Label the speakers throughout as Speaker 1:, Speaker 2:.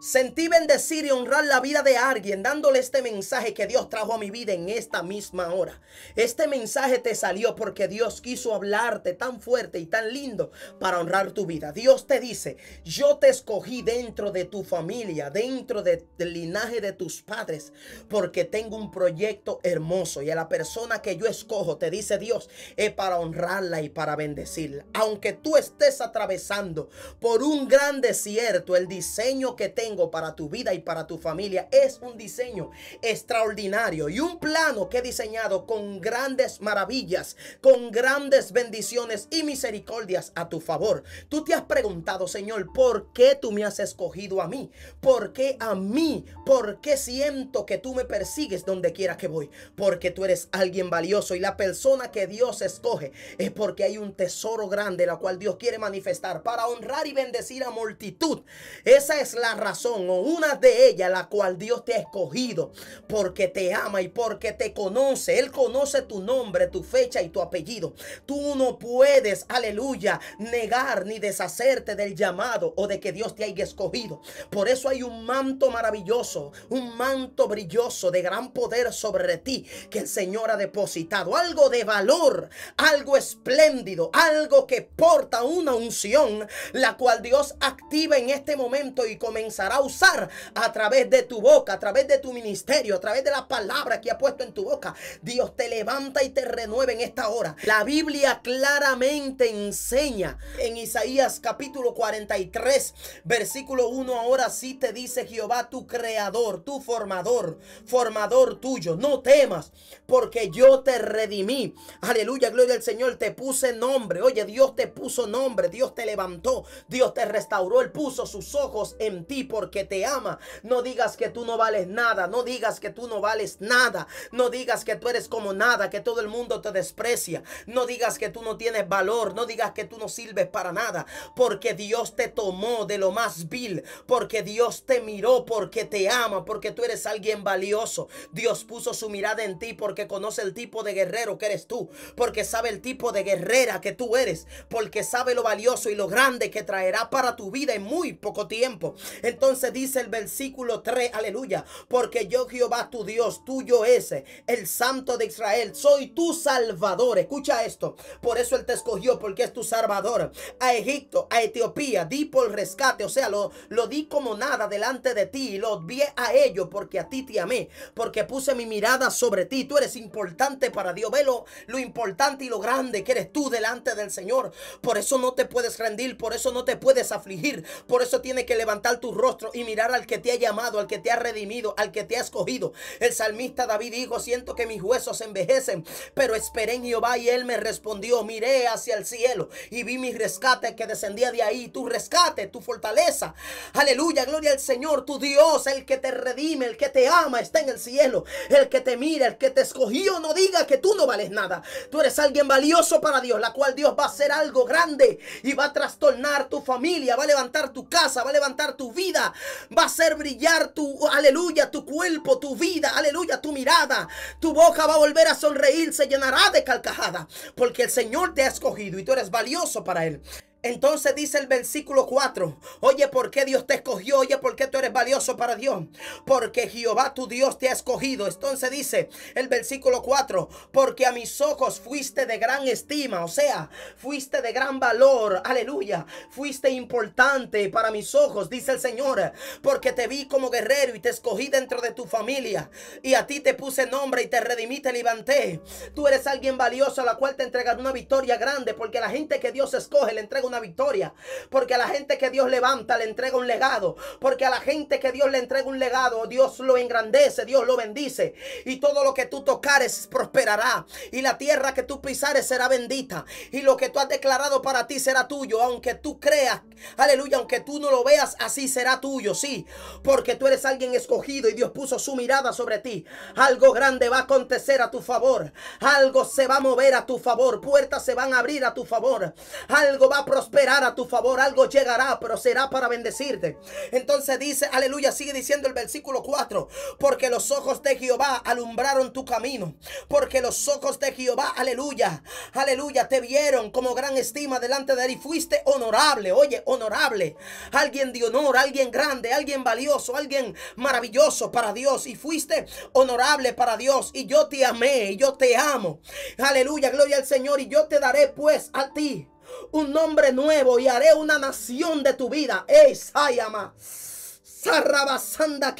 Speaker 1: Sentí bendecir y honrar la vida de alguien dándole este mensaje que Dios trajo a mi vida en esta misma hora. Este mensaje te salió porque Dios quiso hablarte tan fuerte y tan lindo para honrar tu vida. Dios te dice, yo te escogí dentro de tu familia, dentro del linaje de tus padres, porque tengo un proyecto hermoso y a la persona que yo escojo, te dice Dios, es para honrarla y para bendecirla. Aunque tú estés atravesando por un gran desierto, el diseño que tengo para tu vida y para tu familia es un diseño extraordinario y un plano que he diseñado con grandes maravillas, con grandes bendiciones y misericordias a tu favor. Tú te has preguntado, Señor, ¿por qué tú me has escogido a mí? ¿Por qué a mí? ¿Por qué siento que tú me persigues donde quiera que voy? Porque tú eres alguien valioso y la persona que Dios escoge es porque hay un tesoro grande la cual Dios quiere manifestar para honrar y bendecir a multitud. Esa es la razón son o una de ellas la cual Dios te ha escogido porque te ama y porque te conoce. Él conoce tu nombre, tu fecha y tu apellido. Tú no puedes, aleluya, negar ni deshacerte del llamado o de que Dios te haya escogido. Por eso hay un manto maravilloso, un manto brilloso de gran poder sobre ti que el Señor ha depositado. Algo de valor, algo espléndido, algo que porta una unción, la cual Dios activa en este momento y comenzará a usar a través de tu boca, a través de tu ministerio, a través de la palabra que ha puesto en tu boca. Dios te levanta y te renueva en esta hora. La Biblia claramente enseña en Isaías capítulo 43, versículo 1, ahora sí te dice Jehová tu creador, tu formador, formador tuyo. No temas, porque yo te redimí. Aleluya, gloria al Señor, te puse nombre. Oye, Dios te puso nombre, Dios te levantó, Dios te restauró, Él puso sus ojos en ti. Por porque te ama. No digas que tú no vales nada, no digas que tú no vales nada, no digas que tú eres como nada, que todo el mundo te desprecia, no digas que tú no tienes valor, no digas que tú no sirves para nada, porque Dios te tomó de lo más vil, porque Dios te miró, porque te ama, porque tú eres alguien valioso. Dios puso su mirada en ti porque conoce el tipo de guerrero que eres tú, porque sabe el tipo de guerrera que tú eres, porque sabe lo valioso y lo grande que traerá para tu vida en muy poco tiempo. Entonces, entonces dice el versículo 3, aleluya, porque yo Jehová tu Dios, tuyo ese. el Santo de Israel, soy tu Salvador. Escucha esto, por eso Él te escogió, porque es tu Salvador. A Egipto, a Etiopía, di por rescate, o sea, lo, lo di como nada delante de ti, Y lo vi a ellos porque a ti te amé, porque puse mi mirada sobre ti, tú eres importante para Dios, ve lo, lo importante y lo grande que eres tú delante del Señor. Por eso no te puedes rendir, por eso no te puedes afligir, por eso tiene que levantar tu rostro y mirar al que te ha llamado, al que te ha redimido, al que te ha escogido. El salmista David dijo, siento que mis huesos envejecen, pero esperé en Jehová y él me respondió, miré hacia el cielo y vi mi rescate que descendía de ahí, tu rescate, tu fortaleza. Aleluya, gloria al Señor, tu Dios, el que te redime, el que te ama, está en el cielo, el que te mira, el que te escogió, no diga que tú no vales nada. Tú eres alguien valioso para Dios, la cual Dios va a hacer algo grande y va a trastornar tu familia, va a levantar tu casa, va a levantar tu vida Va a hacer brillar tu, aleluya, tu cuerpo, tu vida, aleluya, tu mirada. Tu boca va a volver a sonreír, se llenará de calcajada Porque el Señor te ha escogido y tú eres valioso para Él. Entonces dice el versículo 4, oye, ¿por qué Dios te escogió? Oye, ¿por qué tú eres valioso para Dios? Porque Jehová tu Dios te ha escogido. Entonces dice el versículo 4, porque a mis ojos fuiste de gran estima, o sea, fuiste de gran valor, aleluya, fuiste importante para mis ojos, dice el Señor, porque te vi como guerrero y te escogí dentro de tu familia y a ti te puse nombre y te redimí, te levanté. Tú eres alguien valioso a la cual te entregaré una victoria grande porque la gente que Dios escoge le entrega una victoria. Porque a la gente que Dios levanta le entrega un legado. Porque a la gente que Dios le entrega un legado, Dios lo engrandece, Dios lo bendice. Y todo lo que tú tocares prosperará. Y la tierra que tú pisares será bendita. Y lo que tú has declarado para ti será tuyo. Aunque tú creas, aleluya, aunque tú no lo veas, así será tuyo, sí. Porque tú eres alguien escogido y Dios puso su mirada sobre ti. Algo grande va a acontecer a tu favor. Algo se va a mover a tu favor. Puertas se van a abrir a tu favor. Algo va a Esperar a tu favor, algo llegará, pero será para bendecirte. Entonces dice, aleluya, sigue diciendo el versículo 4, porque los ojos de Jehová alumbraron tu camino, porque los ojos de Jehová, aleluya, aleluya, te vieron como gran estima delante de él y fuiste honorable, oye, honorable, alguien de honor, alguien grande, alguien valioso, alguien maravilloso para Dios y fuiste honorable para Dios y yo te amé y yo te amo. Aleluya, gloria al Señor y yo te daré pues a ti un nombre nuevo y haré una nación de tu vida. Es Sarrabasanda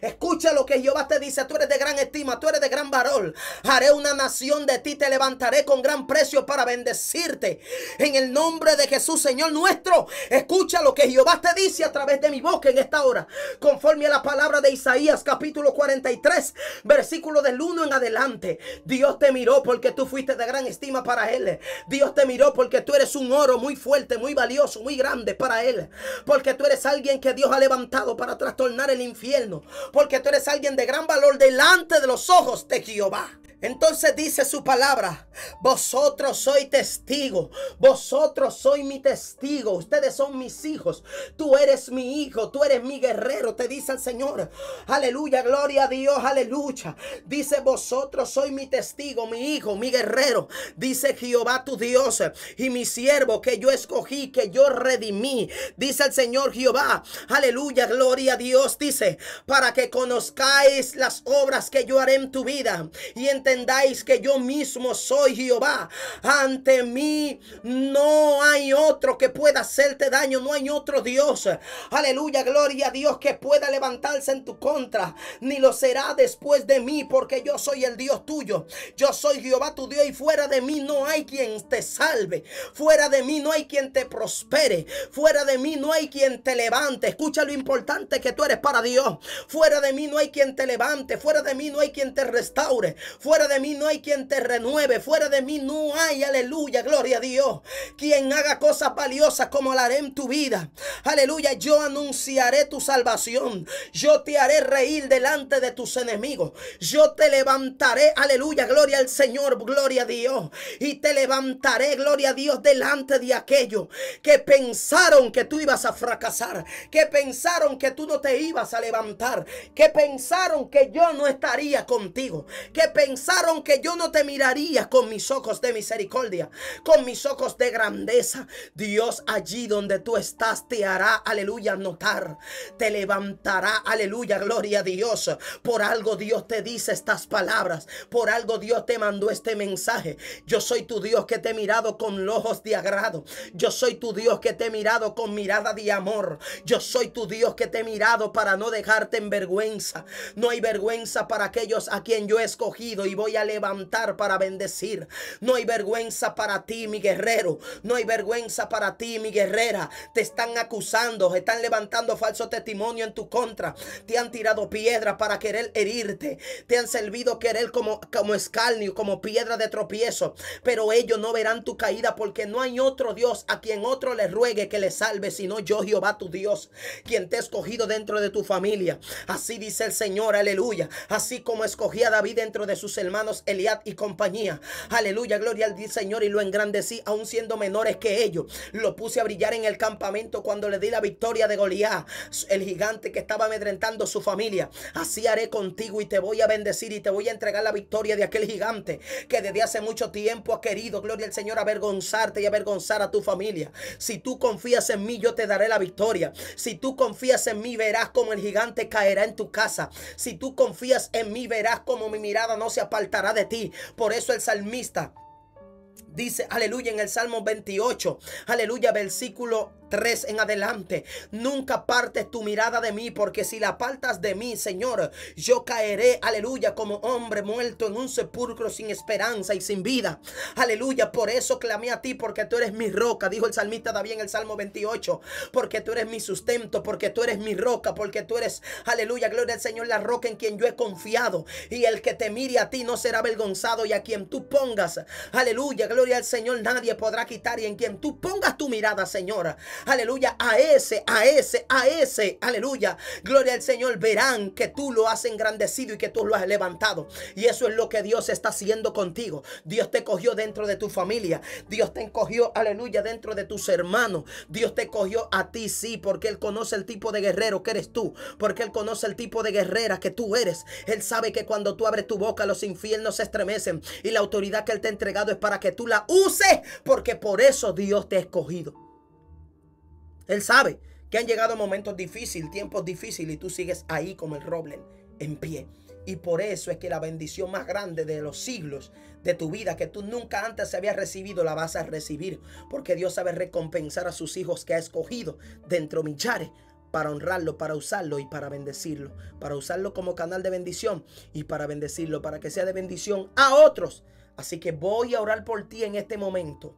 Speaker 1: Escucha lo que Jehová te dice. Tú eres de gran estima, tú eres de gran varón. Haré una nación de ti, te levantaré con gran precio para bendecirte. En el nombre de Jesús, Señor nuestro. Escucha lo que Jehová te dice a través de mi boca en esta hora. Conforme a la palabra de Isaías, capítulo 43, versículo del 1 en adelante. Dios te miró porque tú fuiste de gran estima para Él. Dios te miró porque tú eres un oro muy fuerte, muy valioso, muy grande para Él. Porque tú eres alguien que Dios ha levantado para trastornar el infierno, porque tú eres alguien de gran valor delante de los ojos de Jehová. Entonces dice su palabra, vosotros sois testigo, vosotros sois mi testigo, ustedes son mis hijos, tú eres mi hijo, tú eres mi guerrero, te dice el Señor. Aleluya, gloria a Dios, aleluya. Dice, vosotros sois mi testigo, mi hijo, mi guerrero, dice Jehová tu Dios y mi siervo que yo escogí, que yo redimí, dice el Señor Jehová. Aleluya, gloria a Dios, dice, para que conozcáis las obras que yo haré en tu vida y entre entendáis que yo mismo soy Jehová. Ante mí no hay otro que pueda hacerte daño, no hay otro Dios. Aleluya, gloria a Dios que pueda levantarse en tu contra, ni lo será después de mí, porque yo soy el Dios tuyo. Yo soy Jehová tu Dios y fuera de mí no hay quien te salve. Fuera de mí no hay quien te prospere. Fuera de mí no hay quien te levante. Escucha lo importante que tú eres para Dios. Fuera de mí no hay quien te levante. Fuera de mí no hay quien te restaure. Fuera de mí no hay quien te renueve. Fuera de mí no hay, aleluya, gloria a Dios. Quien haga cosas valiosas como la haré en tu vida. Aleluya, yo anunciaré tu salvación. Yo te haré reír delante de tus enemigos. Yo te levantaré, aleluya, gloria al Señor, gloria a Dios. Y te levantaré, gloria a Dios, delante de aquellos que pensaron que tú ibas a fracasar. Que pensaron que tú no te ibas a levantar. Que pensaron que yo no estaría contigo. Que pensaron que yo no te miraría con mis ojos de misericordia, con mis ojos de grandeza. Dios allí donde tú estás te hará, aleluya, notar, te levantará, aleluya, gloria a Dios. Por algo Dios te dice estas palabras, por algo Dios te mandó este mensaje. Yo soy tu Dios que te he mirado con ojos de agrado. Yo soy tu Dios que te he mirado con mirada de amor. Yo soy tu Dios que te he mirado para no dejarte en vergüenza. No hay vergüenza para aquellos a quien yo he escogido y voy a levantar para bendecir. No hay vergüenza para ti, mi guerrero. No hay vergüenza para ti, mi guerrera. Te están acusando, están levantando falso testimonio en tu contra. Te han tirado piedras para querer herirte. Te han servido querer como, como escarnio, como piedra de tropiezo. Pero ellos no verán tu caída porque no hay otro Dios a quien otro le ruegue que le salve, sino yo, Jehová, tu Dios, quien te ha escogido dentro de tu familia. Así dice el Señor, aleluya. Así como escogía David dentro de sus hermanos Eliad y compañía. Aleluya, gloria al Señor y lo engrandecí, aún siendo menores que ellos. Lo puse a brillar en el campamento cuando le di la victoria de Goliat, el gigante que estaba amedrentando su familia. Así haré contigo y te voy a bendecir y te voy a entregar la victoria de aquel gigante que desde hace mucho tiempo ha querido, gloria al Señor, avergonzarte y avergonzar a tu familia. Si tú confías en mí, yo te daré la victoria. Si tú confías en mí, verás como el gigante caerá en tu casa. Si tú confías en mí, verás como mi mirada no se ha apartará de ti. Por eso el salmista dice, aleluya, en el Salmo 28, aleluya, versículo tres en adelante. Nunca partes tu mirada de mí, porque si la apartas de mí, Señor, yo caeré, aleluya, como hombre muerto en un sepulcro sin esperanza y sin vida. Aleluya, por eso clamé a ti, porque tú eres mi roca, dijo el salmista David en el Salmo 28, porque tú eres mi sustento, porque tú eres mi roca, porque tú eres, aleluya, gloria al Señor, la roca en quien yo he confiado. Y el que te mire a ti no será avergonzado, y a quien tú pongas, aleluya, gloria al Señor, nadie podrá quitar, y en quien tú pongas tu mirada, Señor, Aleluya, a ese, a ese, a ese. Aleluya. Gloria al Señor. Verán que tú lo has engrandecido y que tú lo has levantado. Y eso es lo que Dios está haciendo contigo. Dios te cogió dentro de tu familia. Dios te encogió, aleluya, dentro de tus hermanos. Dios te cogió a ti, sí, porque Él conoce el tipo de guerrero que eres tú. Porque Él conoce el tipo de guerrera que tú eres. Él sabe que cuando tú abres tu boca, los infiernos se estremecen. Y la autoridad que Él te ha entregado es para que tú la uses. Porque por eso Dios te ha escogido. Él sabe que han llegado momentos difíciles, tiempos difíciles y tú sigues ahí como el roble en pie. Y por eso es que la bendición más grande de los siglos de tu vida, que tú nunca antes habías recibido, la vas a recibir. Porque Dios sabe recompensar a sus hijos que ha escogido dentro millares para honrarlo, para usarlo y para bendecirlo. Para usarlo como canal de bendición y para bendecirlo, para que sea de bendición a otros. Así que voy a orar por ti en este momento.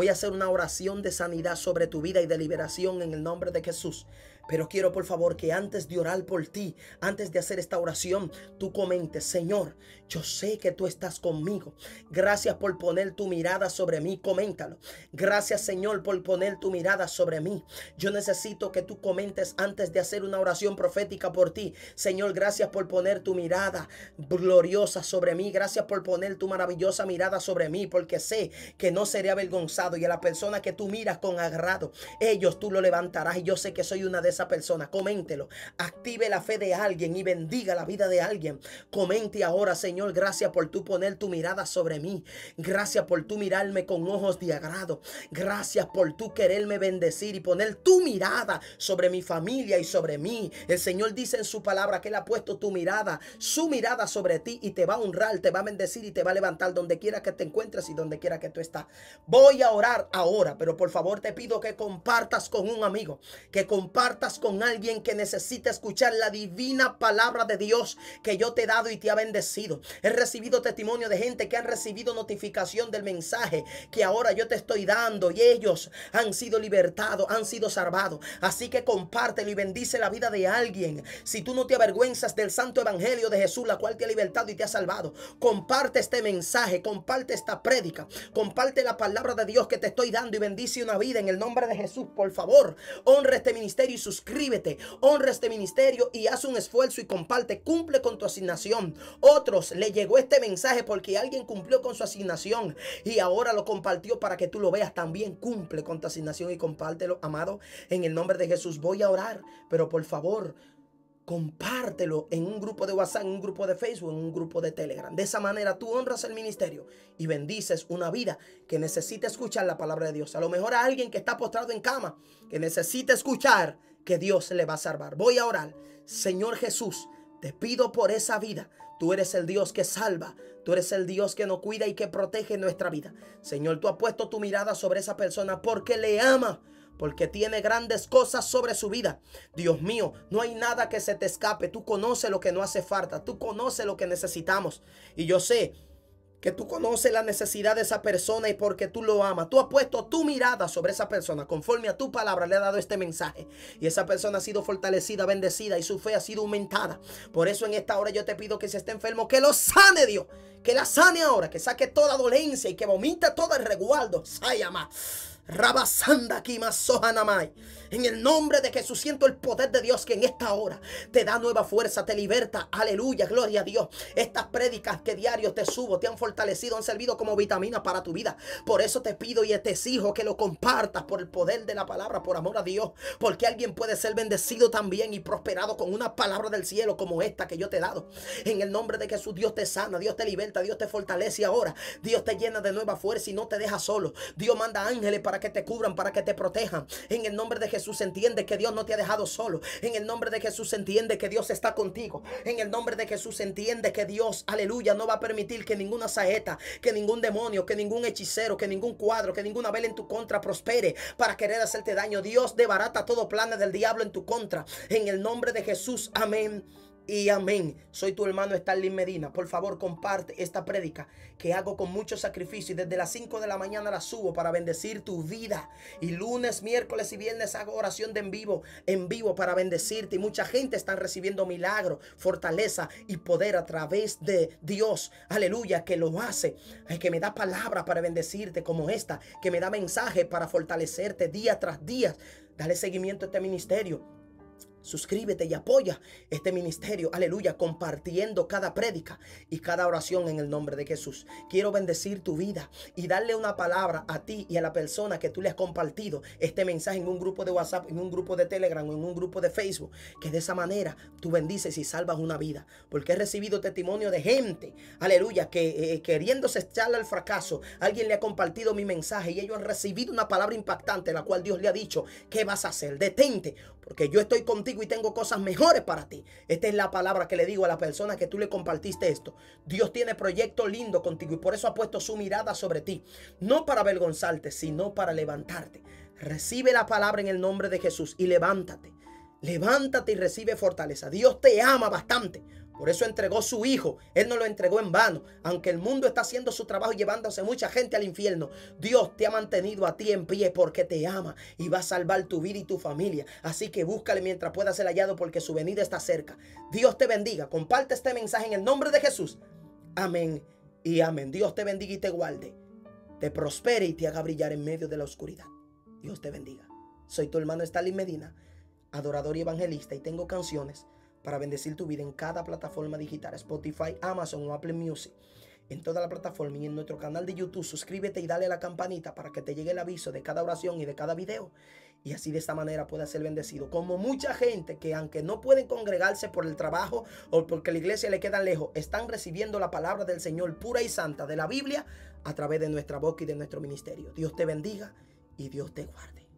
Speaker 1: Voy a hacer una oración de sanidad sobre tu vida y de liberación en el nombre de Jesús. Pero quiero por favor que antes de orar por ti, antes de hacer esta oración, tú comentes, Señor, yo sé que tú estás conmigo. Gracias por poner tu mirada sobre mí, coméntalo. Gracias Señor por poner tu mirada sobre mí. Yo necesito que tú comentes antes de hacer una oración profética por ti. Señor, gracias por poner tu mirada gloriosa sobre mí. Gracias por poner tu maravillosa mirada sobre mí, porque sé que no seré avergonzado y a la persona que tú miras con agrado, ellos tú lo levantarás y yo sé que soy una de esas persona, coméntelo, active la fe de alguien y bendiga la vida de alguien. Comente ahora, Señor, gracias por tú poner tu mirada sobre mí. Gracias por tú mirarme con ojos de agrado. Gracias por tú quererme bendecir y poner tu mirada sobre mi familia y sobre mí. El Señor dice en su palabra que Él ha puesto tu mirada, su mirada sobre ti y te va a honrar, te va a bendecir y te va a levantar donde quiera que te encuentres y donde quiera que tú estás. Voy a orar ahora, pero por favor te pido que compartas con un amigo, que compartas con alguien que necesita escuchar la divina palabra de Dios que yo te he dado y te ha bendecido. He recibido testimonio de gente que han recibido notificación del mensaje que ahora yo te estoy dando y ellos han sido libertados, han sido salvados. Así que compártelo y bendice la vida de alguien. Si tú no te avergüenzas del santo evangelio de Jesús, la cual te ha libertado y te ha salvado, comparte este mensaje, comparte esta prédica, comparte la palabra de Dios que te estoy dando y bendice una vida en el nombre de Jesús, por favor. Honra este ministerio y suscríbete, honra este ministerio y haz un esfuerzo y comparte, cumple con tu asignación. Otros le llegó este mensaje porque alguien cumplió con su asignación y ahora lo compartió para que tú lo veas. También cumple con tu asignación y compártelo, amado. En el nombre de Jesús voy a orar, pero por favor, compártelo en un grupo de WhatsApp, en un grupo de Facebook, en un grupo de Telegram. De esa manera tú honras el ministerio y bendices una vida que necesita escuchar la palabra de Dios. A lo mejor a alguien que está postrado en cama, que necesita escuchar que Dios le va a salvar. Voy a orar. Señor Jesús, te pido por esa vida. Tú eres el Dios que salva. Tú eres el Dios que nos cuida y que protege nuestra vida. Señor, tú has puesto tu mirada sobre esa persona porque le ama porque tiene grandes cosas sobre su vida. Dios mío, no hay nada que se te escape. Tú conoces lo que no hace falta. Tú conoces lo que necesitamos. Y yo sé que tú conoces la necesidad de esa persona y porque tú lo amas, tú has puesto tu mirada sobre esa persona, conforme a tu palabra le ha dado este mensaje y esa persona ha sido fortalecida, bendecida y su fe ha sido aumentada. Por eso en esta hora yo te pido que si está enfermo, que lo sane Dios, que la sane ahora, que saque toda dolencia y que vomita todo el resguardo. Sayama. Rabasanda Sohanamai. En el nombre de Jesús siento el poder de Dios que en esta hora te da nueva fuerza, te liberta. Aleluya, gloria a Dios. Estas prédicas que diarios te subo, te han fortalecido, han servido como vitamina para tu vida. Por eso te pido y te exijo que lo compartas por el poder de la palabra, por amor a Dios. Porque alguien puede ser bendecido también y prosperado con una palabra del cielo como esta que yo te he dado. En el nombre de Jesús, Dios te sana, Dios te liberta, Dios te fortalece ahora. Dios te llena de nueva fuerza y no te deja solo. Dios manda ángeles para que te cubran, para que te protejan. En el nombre de Jesús entiende que Dios no te ha dejado solo. En el nombre de Jesús entiende que Dios está contigo. En el nombre de Jesús entiende que Dios, aleluya, no va a permitir que ninguna saeta, que ningún demonio, que ningún hechicero, que ningún cuadro, que ninguna vela en tu contra prospere para querer hacerte daño. Dios debarata todo plan del diablo en tu contra. En el nombre de Jesús, amén y amén. Soy tu hermano Stanley Medina. Por favor, comparte esta prédica que hago con mucho sacrificio y desde las 5 de la mañana la subo para bendecir tu vida. Y lunes, miércoles y viernes hago oración de en vivo, en vivo para bendecirte. Y mucha gente está recibiendo milagros, fortaleza y poder a través de Dios. Aleluya, que lo hace, que me da palabra para bendecirte como esta, que me da mensaje para fortalecerte día tras día. Dale seguimiento a este ministerio. Suscríbete y apoya este ministerio, aleluya, compartiendo cada prédica y cada oración en el nombre de Jesús. Quiero bendecir tu vida y darle una palabra a ti y a la persona que tú le has compartido este mensaje en un grupo de WhatsApp, en un grupo de Telegram o en un grupo de Facebook. Que de esa manera tú bendices y salvas una vida. Porque he recibido testimonio de gente, aleluya, que eh, eh, queriéndose echarle al fracaso, alguien le ha compartido mi mensaje y ellos han recibido una palabra impactante, la cual Dios le ha dicho, ¿qué vas a hacer? Detente, porque yo estoy contigo y tengo cosas mejores para ti. Esta es la palabra que le digo a la persona que tú le compartiste esto. Dios tiene proyecto lindo contigo y por eso ha puesto su mirada sobre ti. No para avergonzarte, sino para levantarte. Recibe la palabra en el nombre de Jesús y levántate. Levántate y recibe fortaleza. Dios te ama bastante por eso entregó su hijo. Él no lo entregó en vano. Aunque el mundo está haciendo su trabajo y llevándose mucha gente al infierno, Dios te ha mantenido a ti en pie porque te ama y va a salvar tu vida y tu familia. Así que búscale mientras pueda ser hallado porque su venida está cerca. Dios te bendiga. Comparte este mensaje en el nombre de Jesús. Amén y amén. Dios te bendiga y te guarde. Te prospere y te haga brillar en medio de la oscuridad. Dios te bendiga. Soy tu hermano Stalin Medina, adorador y evangelista, y tengo canciones para bendecir tu vida en cada plataforma digital, Spotify, Amazon o Apple Music. En toda la plataforma y en nuestro canal de YouTube, suscríbete y dale a la campanita para que te llegue el aviso de cada oración y de cada video. Y así de esta manera puedas ser bendecido. Como mucha gente que aunque no pueden congregarse por el trabajo o porque la iglesia le queda lejos, están recibiendo la palabra del Señor pura y santa de la Biblia a través de nuestra boca y de nuestro ministerio. Dios te bendiga y Dios te guarde.